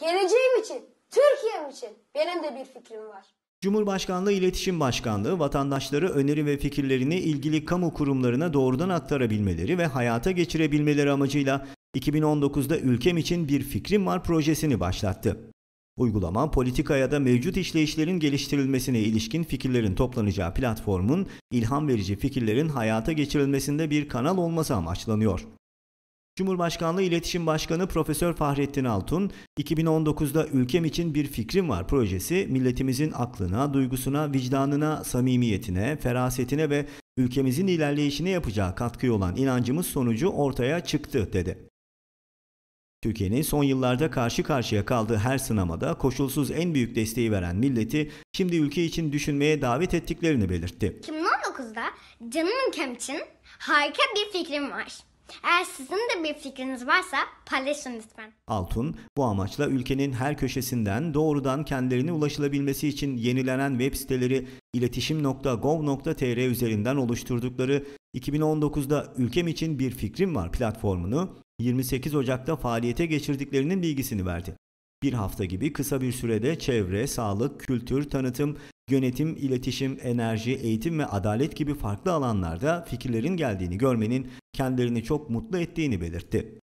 Geleceğim için, Türkiye'm için benim de bir fikrim var. Cumhurbaşkanlığı İletişim Başkanlığı vatandaşları öneri ve fikirlerini ilgili kamu kurumlarına doğrudan aktarabilmeleri ve hayata geçirebilmeleri amacıyla 2019'da Ülkem için bir fikrim var projesini başlattı. Uygulama politikaya da mevcut işleyişlerin geliştirilmesine ilişkin fikirlerin toplanacağı platformun ilham verici fikirlerin hayata geçirilmesinde bir kanal olması amaçlanıyor. Cumhurbaşkanlığı İletişim Başkanı Profesör Fahrettin Altun, 2019'da Ülkem için bir fikrim var projesi milletimizin aklına, duygusuna, vicdanına, samimiyetine, ferasetine ve ülkemizin ilerleyişine yapacağı katkıyı olan inancımız sonucu ortaya çıktı dedi. Türkiye'nin son yıllarda karşı karşıya kaldığı her sınamada koşulsuz en büyük desteği veren milleti şimdi ülke için düşünmeye davet ettiklerini belirtti. 2019'da canım ülkem için harika bir fikrim var. Eğer sizin de bir fikriniz varsa paylaşın lütfen. Altun bu amaçla ülkenin her köşesinden doğrudan kendilerine ulaşılabilmesi için yenilenen web siteleri iletişim.gov.tr üzerinden oluşturdukları 2019'da Ülkem için bir fikrim var platformunu 28 Ocak'ta faaliyete geçirdiklerinin bilgisini verdi. Bir hafta gibi kısa bir sürede çevre, sağlık, kültür, tanıtım, yönetim, iletişim, enerji, eğitim ve adalet gibi farklı alanlarda fikirlerin geldiğini görmenin kendilerini çok mutlu ettiğini belirtti.